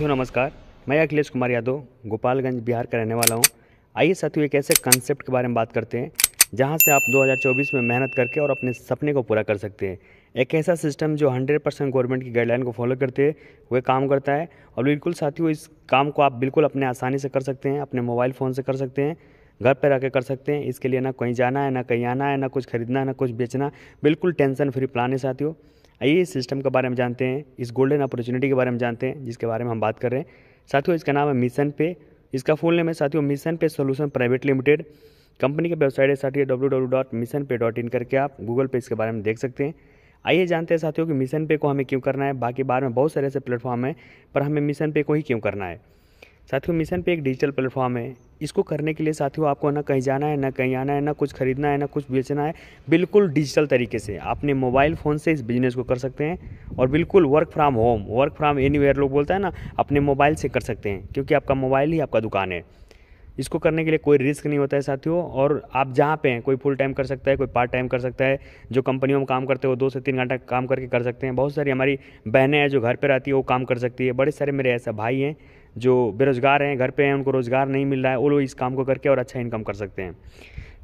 साथियों नमस्कार मैं अखिलेश कुमार यादव गोपालगंज बिहार का रहने वाला हूँ आइए साथियों एक ऐसे कंसेप्ट के बारे में बात करते हैं जहाँ से आप 2024 में मेहनत करके और अपने सपने को पूरा कर सकते हैं एक ऐसा सिस्टम जो 100 परसेंट गवर्नमेंट की गाइडलाइन को फॉलो करते हुए वह काम करता है और बिल्कुल साथियों इस काम को आप बिल्कुल अपने आसानी से कर सकते हैं अपने मोबाइल फ़ोन से कर सकते हैं घर पर रह कर सकते हैं इसके लिए ना कहीं जाना है ना कहीं आना है ना कुछ खरीदना है ना कुछ बेचना बिल्कुल टेंशन फ्री प्लान है साथियों आइए इस सिस्टम के बारे में जानते हैं इस गोल्डन अपॉर्चुनिटी के बारे में जानते हैं जिसके बारे में हम बात कर रहे हैं साथियों इसका नाम है मिशन पे इसका फुल नेम है साथियों Mission Pay solution private limited company की वेबसाइट है साथियों W W dot Mission Pay dot in करके आप गूगल पे इसके बारे में देख सकते हैं आइए जानते हैं साथियों कि मिशन पे को हमें क्यों करना है बाकी बार में बहुत सारे ऐसे प्लेटफॉर्म हैं पर हमें मिशन पे को ही क्यों करना है साथियों मिशन पे एक डिजिटल प्लेटफॉर्म है इसको करने के लिए साथियों आपको ना कहीं जाना है ना कहीं आना है ना कुछ खरीदना है ना कुछ बेचना है बिल्कुल डिजिटल तरीके से अपने मोबाइल फ़ोन से इस बिज़नेस को कर सकते हैं और बिल्कुल work from home work from any लोग बोलता है ना अपने मोबाइल से कर सकते हैं क्योंकि आपका मोबाइल ही आपका दुकान है इसको करने के लिए कोई रिस्क नहीं होता है साथियों और आप जहाँ पे हैं कोई फुल टाइम कर सकता है कोई पार्ट टाइम कर सकता है जो कंपनियों में काम करते हो दो से तीन घंटा काम करके कर सकते हैं बहुत सारी हमारी बहनें हैं जो घर पर रहती है वो काम कर सकती है बड़े सारे मेरे ऐसा भाई हैं जो बेरोज़गार हैं घर पे हैं उनको रोज़गार नहीं मिल रहा है वो लोग इस काम को करके और अच्छा इनकम कर सकते हैं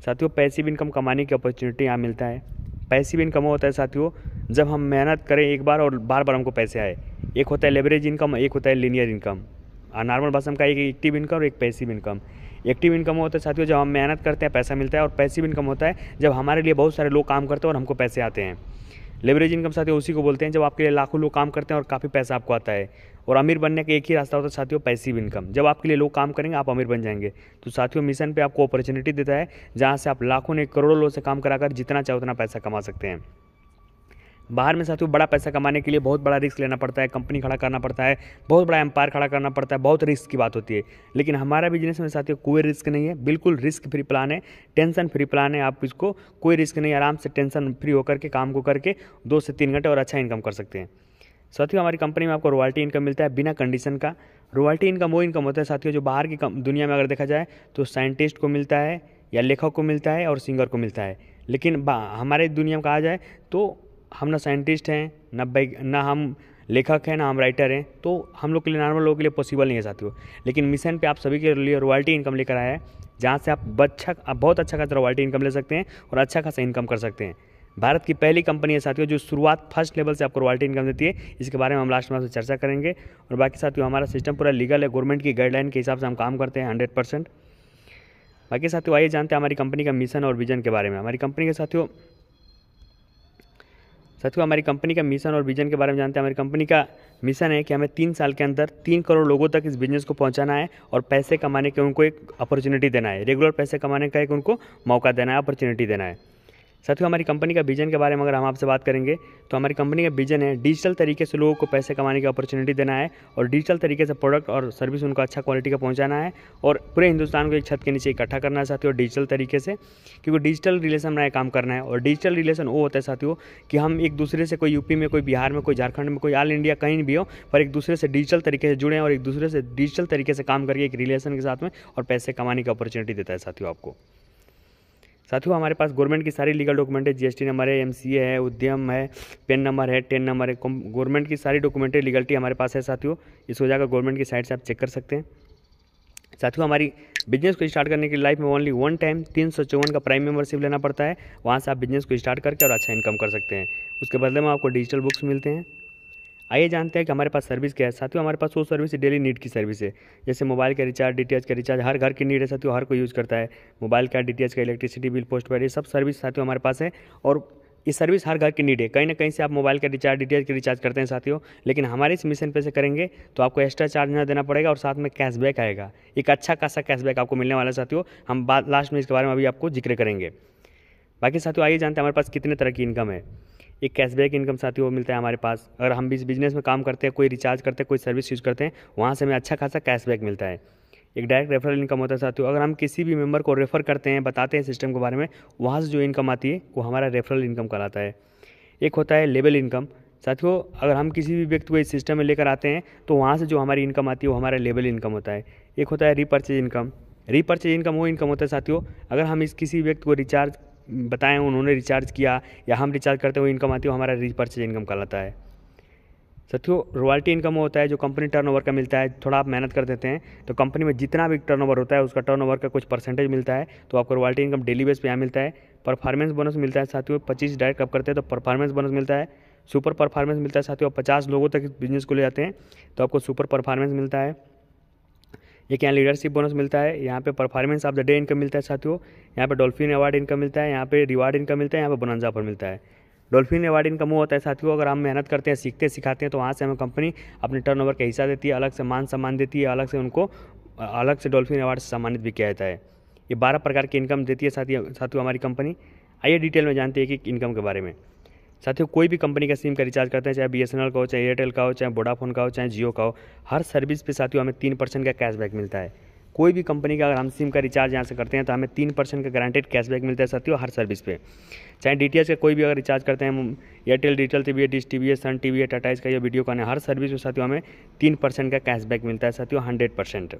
साथियों पैसिव इनकम कमाने की अपॉर्चुनिटी यहाँ मिलता है पैसिव इनकम होता है साथियों जब हम मेहनत करें एक बार और बार बार हमको पैसे आए एक होता है लेवरेज इनकम एक होता है लिनियर इनकम नॉर्मल भाषा में का एक एक्टिव इनकम और एक पैसिव इनकम एक्टिव इनकम होता है साथियों जब हम मेहनत करते हैं पैसा मिलता है और पैसिव इनकम होता है जब हमारे लिए बहुत सारे लोग काम करते हैं और हमको पैसे आते हैं लेवरेज इनकम साथियों उसी को बोलते हैं जब आपके लिए लाखों लोग काम करते हैं और काफ़ी पैसा आपको आता है और अमीर बनने का एक ही रास्ता होता है साथियों पैसिव इनकम जब आपके लिए लोग काम करेंगे आप अमीर बन जाएंगे तो साथियों मिशन पे आपको अपॉर्चुनिटी देता है जहाँ से आप लाखों ने करोड़ों लोग से काम कराकर जितना चाहे उतना पैसा कमा सकते हैं बाहर में साथियों बड़ा पैसा कमाने के लिए बहुत बड़ा रिस्क लेना पड़ता है कंपनी खड़ा करना पड़ता है बहुत बड़ा एम्पायर खड़ा करना पड़ता है बहुत रिस्क की बात होती है लेकिन हमारा बिजनेस में साथियों कोई रिस्क नहीं है बिल्कुल रिस्क फ्री प्लान है टेंशन फ्री प्लान है आप इसको कोई रिस्क नहीं आराम से टेंशन फ्री होकर के काम को करके दो से तीन घंटे और अच्छा इनकम कर सकते हैं साथियों हमारी कंपनी में आपको रॉयल्टी इनकम मिलता है बिना कंडीशन का रॉयल्टी इनकम वो इनकम होता है साथियों जो बाहर की दुनिया में अगर देखा जाए तो साइंटिस्ट को मिलता है या लेखक को मिलता है और सिंगर को मिलता है लेकिन हमारे दुनिया में कहा जाए तो हम ना साइंटिस्ट हैं ना वैज्ञ ना हम लेखक हैं ना हम राइटर हैं तो हम लोग के लिए नॉर्मल लोगों के लिए पॉसिबल नहीं है साथियों लेकिन मिशन पे आप सभी के लिए रॉयल्टी इनकम लेकर आया है जहाँ से आप अच्छा आप बहुत अच्छा खासा रॉयल्टी इनकम ले सकते हैं और अच्छा खासा इनकम कर सकते हैं भारत की पहली कंपनी है साथियों जो शुरुआत फर्स्ट लेवल से आपको रॉयल्टी इनकम देती है इसके बारे में हम लास्ट में आपसे चर्चा करेंगे और बाकी साथियों हमारा सिस्टम पूरा लीगल है गवर्नमेंट की गाइडलाइन के हिसाब से हम काम करते हैं हंड्रेड परसेंट बाकी साथियों आइए जानते हैं हमारी कंपनी का मिशन और विजन के बारे में हमारी कंपनी के साथियों साथियों हमारी कंपनी का मिशन और विजन के बारे में जानते हैं हमारी कंपनी का मिशन है कि हमें तीन साल के अंदर तीन करोड़ लोगों तक इस बिजनेस को पहुंचाना है और पैसे कमाने के उनको एक अपॉर्चुनिटी देना है रेगुलर पैसे कमाने का एक उनको मौका देना है अपॉर्चुनिटी देना है साथियों हमारी कंपनी का विजन के बारे में अगर हम आपसे बात करेंगे तो हमारी कंपनी का विजन है डिजिटल तरीके से लोगों को पैसे कमाने की अपॉर्चुनिटी देना है और डिजिटल तरीके से प्रोडक्ट और सर्विस उनको अच्छा क्वालिटी का पहुंचाना है और पूरे हिंदुस्तान को एक छत के नीचे इकट्ठा करना है साथियों डिजिटल तरीके से क्योंकि डिजिटल रिलेशन बनाए काम करना है और डिजिटल रिलेशन वो होता है साथियों कि हम एक दूसरे से कोई यूपी में कोई बिहार में कोई झारखंड में कोई ऑल इंडिया कहीं भी हो पर एक दूसरे से डिजिटल तरीके से जुड़े और एक दूसरे से डिजिटल तरीके से काम करके एक रिलेशन के साथ में और पैसे कमाने की अपॉर्चुनिटी देता है साथियों आपको साथियों हमारे पास गवर्नमेंट की सारी लीगल डॉक्यूमेंट है जीएसटी नंबर है एमसीए है उद्यम है पेन नंबर है टेन नंबर है गवर्नमेंट की सारी डॉक्यूमेंट है लीगलिटी हमारे पास है साथियों इस वजह का गवर्नमेंट की साइट से आप चेक कर सकते हैं साथियों हमारी बिजनेस को स्टार्ट करने की लाइफ में ओनली वन टाइम तीन सौ चौवन का प्राइम मेंबरशिप लेना पड़ता है वहाँ से आप बिजनेस को स्टार्ट करके और अच्छा इनकम कर सकते हैं उसके बदले में आपको डिजिटल बुक्स मिलते हैं आइए जानते हैं कि हमारे पास सर्विस क्या है साथियों हमारे पास वो सर्विस डेली नीड की सर्विस है जैसे मोबाइल का रिचार्ज डी का रिचार्ज हर घर की नीड है साथियों हर कोई यूज़ करता है मोबाइल का डी का इलेक्ट्रिसिटी बिल पोस्ट पेड ये सब सर्विस साथियों हमारे पास है और ये सर्विस हर घर की नीड है कहीं ना कहीं से आप मोबाइल का रिचार्ज एच के रिचार्ज करते हैं साथियों लेकिन हमारे इस मिशन पे से करेंगे तो आपको एक्स्ट्रा चार्ज ना देना पड़ेगा और साथ में कैशबैक आएगा एक अच्छा खासा कैशबैक आपको मिलने वाला है साथियों हम बात लास्ट में इसके बारे में अभी आपको जिक्र करेंगे बाकी साथियों आइए जानते हैं हमारे पास कितने तरह की इनकम है एक कैशबैक इनकम साथी वो मिलता है हमारे पास अगर हम भी इस बिज़नेस में काम करते हैं कोई रिचार्ज करते हैं कोई सर्विस यूज़ करते हैं वहाँ से हमें अच्छा खासा कैशबैक मिलता है एक डायरेक्ट रेफरल इनकम होता है साथियों अगर हम किसी भी मेंबर को रेफ़र करते हैं बताते हैं सिस्टम के बारे में वहाँ से जो इनकम आती है वो हमारा रेफरल इनकम कराता है एक होता है लेबल इनकम साथियों अगर हम किसी भी व्यक्ति को इस सिस्टम में लेकर आते हैं तो वहाँ से जो हमारी इनकम आती है वो हमारा लेबल इनकम होता है एक होता है रीपर्चेज इनकम रीपर्चेज इनकम वो इनकम होता है साथियों अगर हम इस किसी व्यक्ति को रिचार्ज बताएं उन्होंने रिचार्ज किया या हम रिचार्ज करते हुए इनकम आती है हमारा रिपर्चेज इनकम कहलाता है साथियों रॉयल्टी इनकम होता है जो कंपनी टर्नओवर का मिलता है थोड़ा आप मेहनत कर देते हैं तो कंपनी में जितना भी टर्नओवर होता है उसका टर्नओवर का कुछ परसेंटेज मिलता है तो आपको रॉयल्टी इनकम डेली बेस पे यहाँ मिलता है परफॉर्मेंस बोनस मिलता है साथियों पच्चीस डायरेक्ट कब करते हैं तो परफॉर्मेंस बोनस मिलता है सुपर परफॉर्मेंस मिलता है साथियों पचास लोगों तक बिजनेस को ले जाते हैं तो आपको सुपर परफॉर्मेंस मिलता है एक यहाँ लीडरशिप बोनस मिलता है यहाँ पे performance of the day income मिलता है साथियों यहाँ पे डॉल्फिन अवार्ड इनकम मिलता है यहाँ पे रिवार्ड इनकम मिलता है यहाँ पे बोनजा पर मिलता है डॉल्फिन अवार्ड इनकम वो होता है साथियों अगर हम मेहनत करते हैं सीखते सिखाते हैं तो वहाँ से हमें कंपनी अपने टर्न का हिस्सा देती है अलग से मान सम्मान देती है अलग से उनको अलग से डॉल्फिन अवार्ड से सम्मानित भी किया जाता है ये बारह प्रकार की इनकम देती है साथियों साथियों हमारी कंपनी आइए डिटेल में जानते हैं कि इनकम के बारे में साथियों कोई भी कंपनी का सिम का रिचार्ज करते हैं चाहे बी का हो चाहे एयरटेल का हो चाहे वोडाफोन का हो चाहे जियो का हो हर सर्विस पे साथियों हमें तीन परसेंट का कैशबैक मिलता है कोई भी कंपनी का अगर हम सिम का रिचार्ज यहाँ से करते हैं तो हमें तीन परसेंट का गारंटेड कैशबैक मिलता है साथियों हर सर्विस पे चाहे डी का कोई भी अगर रिचार्ज करते हैं हम एयरटेल डिजिटल टी वी है डिश टी वी है सन टी वी है टाटाइज का या वीडियो का हर सर्विस में साथियों हमें तीन परसेंट का कैशबैक मिलता है साथियों हंड्रेड परसेंट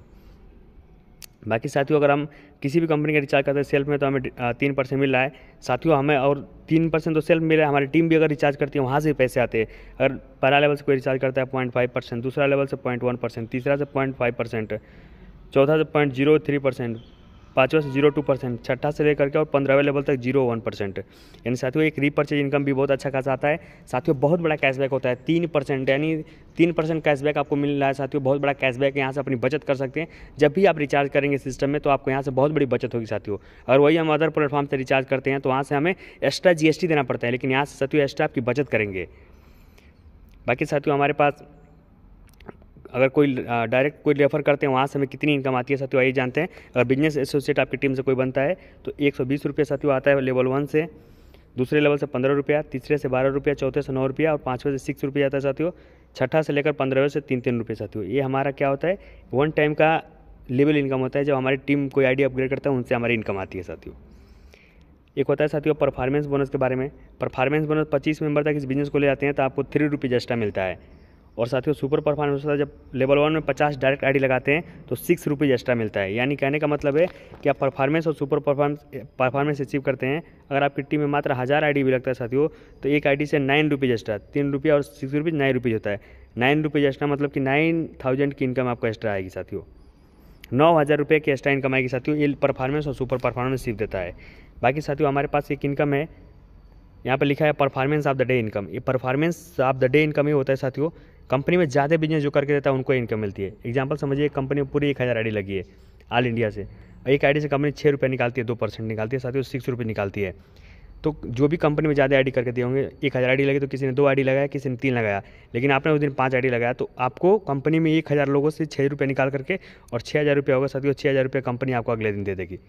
बाकी साथियों अगर हम किसी भी कंपनी का रिचार्ज करते हैं सेल्फ में तो हमें तीन परसेंट मिल रहा है साथियों हमें और तीन परसेंट तो सेल्फ मिला है हमारी टीम भी अगर रिचार्ज करती है वहाँ से पैसे आते हैं अगर पहला लेवल से कोई रिचार्ज करता है पॉइंट फाइव परसेंट दूसरा लेवल से पॉइंट वन परसेंट तीसरा से पॉइंट फाइव परसेंट चौथा से पॉइंट जीरो थ्री परसेंट पाँचवा से जीरो टू परसेंट छठा से लेकर के और पंद्रहवें लेवल तक जीरो वन परसेंट यानी साथियों एक रीपर्चेज इनकम भी बहुत अच्छा खासा आता है साथियों बहुत बड़ा कैशबैक होता है तीन परसेंट यानी तीन परसेंट कैशबैक आपको मिल रहा है साथियों बहुत बड़ा कैशबैक यहाँ से अपनी बचत कर सकते हैं जब भी आप रिचार्ज करेंगे सिस्टम में तो आपको यहाँ से बहुत बड़ी बचत होगी साथियों और वही हम अदर प्लेटफॉर्म से रिचार्ज करते हैं तो वहाँ से हमें एक्स्ट्रा जी देना पड़ता है लेकिन यहाँ से साथियों एक्स्ट्रा आपकी बचत करेंगे बाकी साथियों हमारे पास अगर कोई डायरेक्ट कोई रेफर करते हैं वहाँ से हमें कितनी इनकम आती है साथियों आइए जानते हैं अगर बिजनेस एसोसिएट आपकी टीम से कोई बनता है तो एक सौ बीस रुपये साथियों आता है लेवल वन से दूसरे लेवल से पंद्रह रुपया तीसरे से बारह रुपया चौथे से नौ रुपया और पाँचवें से सिक्स रुपया आता है साथियों छठा से लेकर पंद्रहवें से तीन तीन रुपये साथियों ये हमारा क्या होता है वन टाइम का लेवल इनकम होता है जब हमारी टीम कोई आईडी अपग्रेड करता है उनसे हमारी इनकम आती है साथियों एक होता है साथियों परफॉर्मेंस बोनस के बारे में परफॉर्मेंस बोनस पच्चीस मेंबर तक इस बिजनेस को ले जाते हैं तो आपको थ्री रुपीज़ एक्स्ट्रा मिलता है और साथियों सुपर परफॉर्मेंस होता है जब लेवल वन में पचास डायरेक्ट आईडी लगाते हैं तो सिक्स रुपीज़ एक्स्ट्रा मिलता है यानी कहने का मतलब है कि आप परफॉर्मेंस और सुपर परफॉर्मेंस परफॉर्मेंस अचीव करते हैं अगर आपकी टीम में मात्र हज़ार आई भी लगता है साथियों तो एक आई से नाइन रुपीज़ एक्स्ट्रा तीन रुपये और सिक्स रुपीज़ नाइन रुपीज़ होता है नाइन रुपीज़ एक्स्ट्रा मतलब कि नाइन थाउजेंड की इनकम आपको एक्स्ट्रा आएगी साथियों नौ हज़ार रुपये की एक्स्ट्रा इनकम आएगी साथियों ये परफॉर्मेंस और सुपर परफॉर्मेंस सीख देता है बाकी साथियों हमारे पास एक इनकम है यहाँ पर लिखा है performance of the day income ये performance of the day income ही होता है साथियों कंपनी में ज़्यादा बिजनेस जो करके देता है उनको इनकम मिलती है एग्जाम्पल समझिए कंपनी में पूरी एक हज़ार आई लगी है ऑल इंडिया से एक आई से कंपनी छः रुपये निकालती है दो परसेंट निकालती है साथ ही सिक्स रुपये निकालती है तो जो भी कंपनी में ज़्यादा आई करके दिए होंगे एक हज़ार आई लगी तो किसी ने दो आई लगाया किसी ने तीन लगाया लेकिन आपने उस दिन पाँच आई लगाया तो आपको कंपनी में एक हज़ार लोगों से छः रुपये निकाल करके और छः हज़ार रुपये होगा साथियों छः हज़ार रुपये कंपनी आपको अगले दिन दे देगी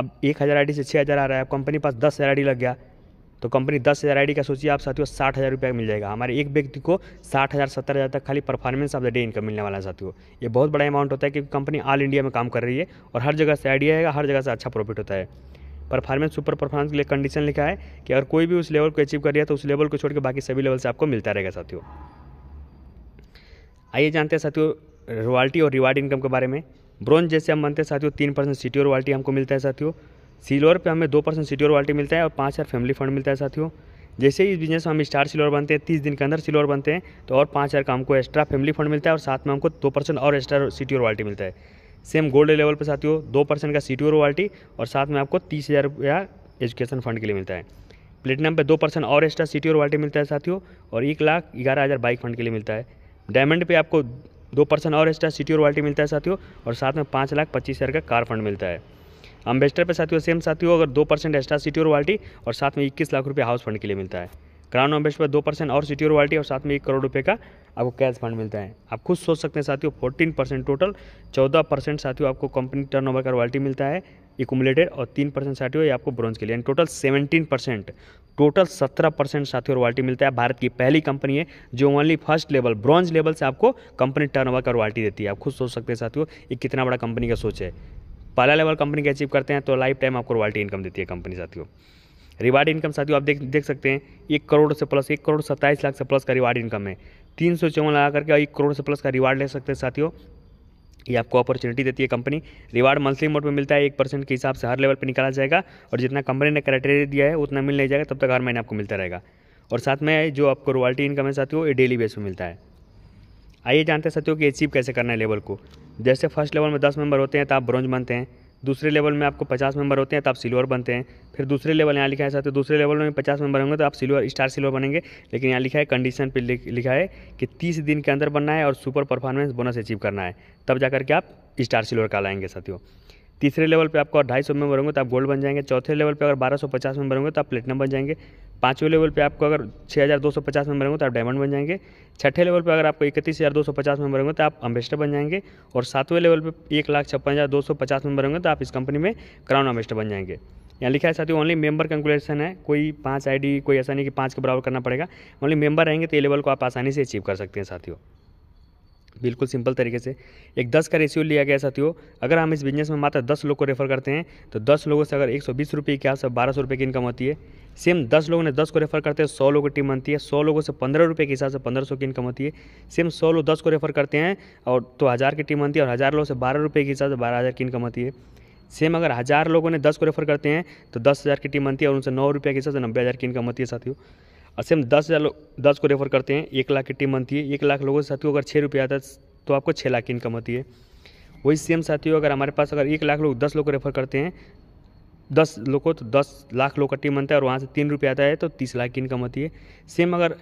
अब एक हज़ार आई से छः हज़ार आ रहा है कंपनी पास दस हज़ार आई लग गया तो कंपनी दस हज़ार आई का सोचिए आप साथियों साठ हज़ार रुपया का मिल जाएगा हमारे एक व्यक्ति को साठ हज़ार सत्तर हज़ार तक खाली performance of the day income मिलने वाला है साथियों ये बहुत बड़ा अमाउंट होता है क्योंकि कंपनी ऑल इंडिया में काम कर रही है और हर जगह से आइडिया है हर जगह से अच्छा प्रॉफिट होता है परफॉर्मेंस सुपर परफॉर्मेंस के लिए कंडीशन लिखा है कि अगर कोई भी उस लेवल को अचीव कर रहा है तो उस लेवल को छोड़ के बाकी सभी लेवल से आपको मिलता रहेगा साथियों आइए जानते हैं साथियों रॉयल्टी और रिवार्ड इनकम के बारे में ब्रॉन्ज जैसे हम मानते हैं साथियों तीन परसेंट सिटी और रॉयल्टी हमको मिलता है साथियों सिल्वर पे हमें दो परसेंट सिट्योर वाल्टी मिलता है और पाँच हज़ार फैमिली फंड मिलता है साथियों जैसे ही इस बिजनेस में हम स्टार सिल्वर बनते हैं तीस दिन के अंदर सिल्वर बनते हैं तो और पाँच हज़ार का हमको एक्स्ट्रा फैमिली फंड मिलता है और साथ में हमको दो परसेंट और एक्स्ट्रा सिट्योर वाल्टी मिलता है सेम गोल्ड लेवल पर साथियों दो परसेंट का सिट्योर वाल्टी और साथ में आपको तीस हज़ार रुपया एजुकेशन फंड के लिए मिलता है प्लेटिनम पर दो परसेंट और एक्स्ट्रा सिट्योर वाल्टी मिलता है साथियों और एक लाख ग्यारह हज़ार बाइक फंड के लिए मिलता है डायमंड पर आपको दो परसेंट और एक्स्ट्रा सिट्योर वाल्टी मिलता है साथियों और साथ में पाँच लाख पच्चीस हज़ार का कार फंड मिलता है अम्बेस्टर पे साथियों सेम साथियों अगर दो परसेंट एक्स्ट्रा सिट्योर वाल्टी और साथ में इक्कीस लाख रुपये हाउस फंड के लिए मिलता है क्राउन अम्बेस्टर पर दो परसेंट और सिट्योर वाल्टी और साथ में एक करोड़ रुपये का आपको कैश फंड मिलता है आप खुद सोच सकते हैं साथियों फोर्टीन परसेंट टोटल चौदह परसेंट साथियों आपको कंपनी टर्न ओवर का रॉयल्टी मिलता है इकुमुलेटेड और तीन परसेंट साथियों आपको ब्रॉन्ज के लिए and total seventeen percent total सत्रह परसेंट साथियों रॉयल्टी मिलता है भारत की पहली कंपनी है जो only first level bronze level से आपको कंपनी टर्न ओवर का रॉयल्टी देती है आप खुद सोच सकते हैं साथियों ये कितना बड़ा कंपनी का सोच है पहला लेवल कंपनी के अचीव करते हैं तो लाइफ टाइम आपको रॉयल्टी इनकम देती है कंपनी साथियों रिवार्ड इनकम साथियों आप देख देख सकते हैं एक करोड़ से प्लस एक करोड़ सत्ताईस लाख से प्लस का रिवार्ड इनकम है तीन सौ चौवन लगा करके एक करोड़ से प्लस का रिवार्ड ले सकते हैं साथियों ये आपको अपॉर्चुनिटी देती है कंपनी रिवार्ड मंथली मोड में मिलता है एक परसेंट के हिसाब से हर लेवल पर निकाला जाएगा और जितना कंपनी ने क्राइटेरिया दिया है उतना मिल नहीं जाएगा तब तक हर महीने आपको मिलता रहेगा और साथ में जो आपको रॉयल्टी इनकम है साथियों ये डेली बेस पर मिलता है आइए जानते हैं सत्यों की अचीव कैसे करना है लेवल को जैसे फर्स्ट लेवल में दस मेंबर होते हैं तो आप ब्रॉन्ज बनते हैं दूसरे लेवल में आपको पचास मेंबर होते हैं तो आप सिल्वर बनते हैं फिर दूसरे लेवल यहाँ लिखा है साथियों दूसरे लेवल में पचास मेंबर होंगे तो आप सिल्वर स्टार सिल्वर बनेंगे लेकिन यहाँ लिखा है कंडीशन पर लिखा है कि तीस दिन के अंदर बनना है और सुपर परफॉर्मेंस बोनस अचीव करना है तब जा करके आप स्टार सिल्वर का लाएंगे साथियों तीसरे लेवल पे आपको ढाई सौ मेंबर होंगे तो आप गोल्ड बन जाएंगे चौथे लेवल पे अगर बारह सौ पचास मेंबर होंगे तो आप प्लेटिनम बन जाएंगे पाँचवें लेवल पे आपको अगर 6250 मेंबर होंगे तो आप डायमंड बन जाएंगे छठे लेवल पे अगर आपको इकतीस हज़ार दो सौ पचास मेंबर होंगे तो आप अम्बेस्टर बन जाएंगे और सातवें लेवल पे एक लाख छप्पन हज़ार दो सौ पचास मेंबर होंगे तो आप इस कंपनी में क्राउन अम्बेस्टर बन जाएंगे यहाँ लिखा है साथियों ओनली मेंबर कैलकुलेशन है कोई पाँच आई कोई ऐसा नहीं कि पाँच के बराबर करना पड़ेगा ओनली मेंबर रहेंगे तो ये लेवल को आप आसानी से अचीव कर सकते हैं साथियों बिल्कुल सिंपल तरीके से एक दस का रेशियो लिया गया साथियों अगर हम इस बिजनेस में मात्र दस लोग को रेफर करते हैं तो दस लोगों से अगर एक सौ बीस रुपये के आसपास बारह सौ रुपये की इनकम होती है सेम दस लोगों ने दस को रेफर करते हैं सौ लोगों की टीम बनती है सौ लोगों से पंद्रह रुपये के हिसाब से पंद्रह सौ की इनकम होती है सेम सौ लोग दस को रेफर करते हैं और तो हज़ार की टीम बनती है और हज़ार लोगों से बारह रुपये के हिसाब से बारह हज़ार की इनकम होती है सेम अगर हज़ार लोगों ने दस को रेफर करते हैं तो दस हज़ार की टीम बनती है और उनसे नौ रुपये के हिसाब से नब्बे हज़ार की इनकम होती है साथियों ऐसे हम दस हज़ार दस को रेफर करते हैं एक लाख की टीम बनती है एक लाख लोगों के साथियों अगर छः रुपये आता है तो आपको छः लाख की इनकम होती है वही सेम साथियों अगर हमारे पास अगर एक लाख लोग दस लोग को रेफर करते हैं दस लोग को तो दस लाख लोग का टीम बनता है और वहाँ से तीन रुपये आता है तो तीस लाख की इनकम होती है सेम अगर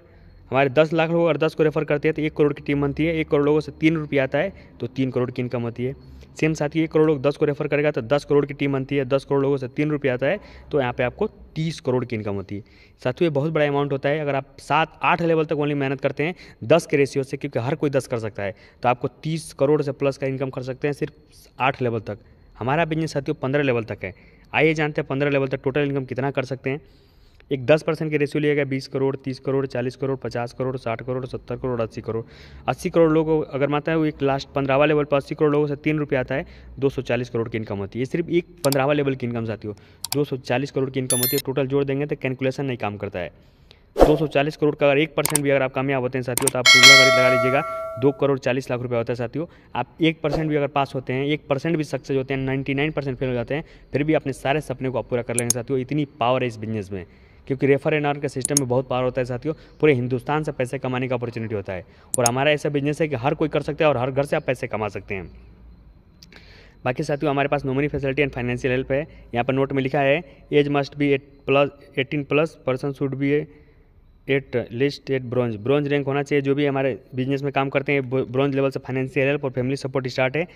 हमारे दस लाख लोग अगर दस को रेफर करते हैं तो एक करोड़ की टीम बनती है एक करोड़ लोगों से तीन रुपया आता है तो तीन करोड़ की इनकम होती है सेम साथ ही एक करोड़ लोग दस को रेफर करेगा तो दस करोड़ की टीम बनती है दस करोड़ लोगों से तीन रुपया आता है तो यहाँ पे आपको तीस करोड़ की इनकम होती है साथियों ये बहुत बड़ा अमाउंट होता है अगर आप सात आठ लेवल तक ओनली मेहनत करते हैं दस के रेशियो से क्योंकि हर कोई दस कर सकता है तो आपको तीस करोड़ से प्लस का इनकम कर सकते हैं सिर्फ आठ लेवल तक हमारा बिजनेस साथियों पंद्रह लेवल तक है आइए जानते हैं पंद्रह लेवल तक टोटल इनकम कितना कर सकते हैं एक दस परसेंट के रेशियो लिया गया बीस करोड़ तीस करोड़ चालीस करोड़ पचास करोड़ साठ करोड़ सत्तर करोड़ अस्सी करोड़ अस्सी करोड़ लोगों अगर मानता है वो एक लास्ट पंद्रहवा लेवल पर अस्सी करोड़ लोगों से तीन रुपये आता है दो सौ चालीस करोड़ की इनकम होती है सिर्फ एक पंद्रहवा लेवल की इनकम जाती हो दो सौ चालीस करोड़ की इनकम होती है टोटल जोड़ देंगे तो कैलकुलेशन नहीं काम करता है 240 करोड़ का अगर एक परसेंट भी अगर आप कामयाब होते हैं साथियों तो आप पूरा गाड़ी लगा लीजिएगा दो करोड़ चालीस लाख रुपया होता है साथियों आप एक परसेंट भी अगर पास होते हैं एक परसेंट भी सक्सेस होते हैं नाइन्टी नाइन परसेंट फेल हो जाते हैं फिर भी अपने सारे सपने को आप पूरा कर लेंगे साथियों इतनी पावर है इस बिजनेस में क्योंकि रेफर एंड अर्न के सिस्टम में बहुत पावर होता है साथियों पूरे हिंदुस्तान से पैसे कमाने का अपॉर्चुनिटी होता है और हमारा ऐसा बिजनेस है कि हर कोई कर सकता है और हर घर से आप पैसे कमा सकते हैं बाकी साथियों हमारे पास nominee facility and financial help है यहाँ पर नोट में लिखा है age must be eight plus eighteen plus person should be a at least at bronze bronze rank होना चाहिए जो भी हमारे बिजनेस में काम करते हैं ब्रॉन्ज लेवल से फाइनेंशियल हेल्प और फैमिली सपोर्ट स्टार्ट है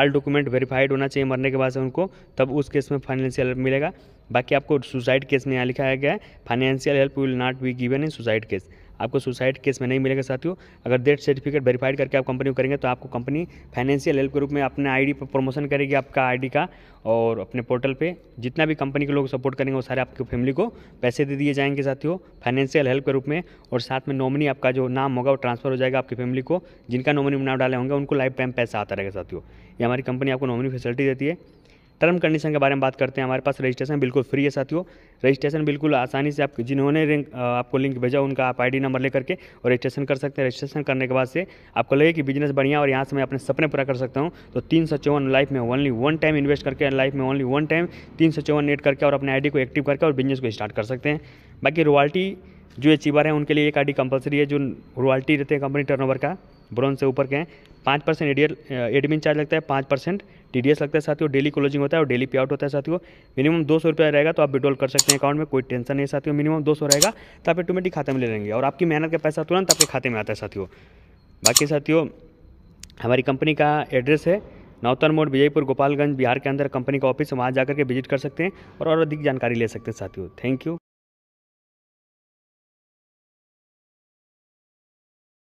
आल डॉक्यूमेंट वेरीफाइड होना चाहिए मरने के बाद से उनको तब उस केस में फाइनेंशियल हेल्प मिलेगा बाकी आपको सुसाइड केस में यहाँ लिखा गया है financial help will not be given in suicide case आपको सुसाइड केस में नहीं मिलेगा साथियों अगर डेथ सर्टिफिकेट वेरीफाइड करके आप कंपनी को करेंगे तो आपको कंपनी फाइनेंशियल हेल्प के रूप में अपने आईडी पर प्रमोशन करेगी आपका आईडी का और अपने पोर्टल पे जितना भी कंपनी के लोग सपोर्ट करेंगे वो सारे आपकी फैमिली को पैसे दे दिए जाएंगे साथियों फाइनेंशियल हेल्प के रूप में और साथ में नॉमिनी आपका जो नाम होगा वो ट्रांसफर हो जाएगा आपकी फैमिली को जिनका नॉमिनी नाम डाले होंगे उनको लाइफ टाइम पैसा आता रहेगा साथियों ये हमारी कंपनी आपको नॉमिनी फैसिलिटी देती है टर्म कंडीशन के बारे में बात करते हैं हमारे पास रजिस्ट्रेशन बिल्कुल फ्री है साथियों रजिस्ट्रेशन बिल्कुल आसानी से आप जिन्होंने आपको लिंक भेजा उनका आप आईडी नंबर लेकर के और रजिस्ट्रेशन कर सकते हैं रजिस्ट्रेशन करने के बाद से आपको लगे कि बिजनेस बढ़िया और यहाँ से मैं अपने सपने पूरा कर सकता हूँ तो तीन सौ चौवन लाइफ में ओनली वन टाइम इन्वेस्ट करके लाइफ में ओनली वन टाइम तीन सौ चौवन नेट करके और अपने आई को एक्टिव करके और बिजनेस को स्टार्ट कर सकते हैं बाकी रॉयल्टी जो अचीवर हैं उनके लिए एक डी कंपलसरी है जो रॉयल्टी रहते हैं कंपनी टर्नओवर का ब्रॉन्ज से ऊपर के हैं पाँच परसेंट एडियल एडमिन चार्ज लगता है पाँच परसेंट टी लगता है साथियों डेली क्लोजिंग होता है और डेली पे आउट होता है साथियों मिनिमम दो सौ रुपया रहेगा तो आप विड्रॉल कर सकते हैं अकाउंट में कोई टेंशन नहीं साथियों मिनिमम दो सौ रहेगा तो आप ऑटोमेटिक खाते में ले लेंगे और आपकी मेहनत का पैसा तुरंत आपके खाते में आता है साथियों बाकी साथियों हमारी कंपनी का एड्रेस है नौतन मोड़ विजयपुर गोपालगंज बिहार के अंदर कंपनी का ऑफिस वहाँ जाकर के विजिट कर सकते हैं और अधिक जानकारी ले सकते हैं साथियों थैंक यू